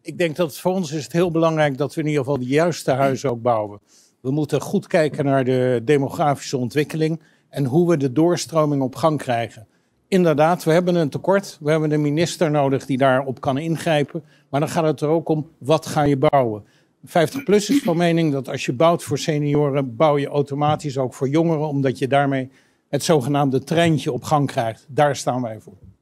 ik denk dat voor ons is het heel belangrijk dat we in ieder geval de juiste huizen ook bouwen. We moeten goed kijken naar de demografische ontwikkeling en hoe we de doorstroming op gang krijgen. Inderdaad, we hebben een tekort. We hebben een minister nodig die daarop kan ingrijpen. Maar dan gaat het er ook om, wat ga je bouwen? 50PLUS is van mening dat als je bouwt voor senioren, bouw je automatisch ook voor jongeren, omdat je daarmee het zogenaamde treintje op gang krijgt. Daar staan wij voor.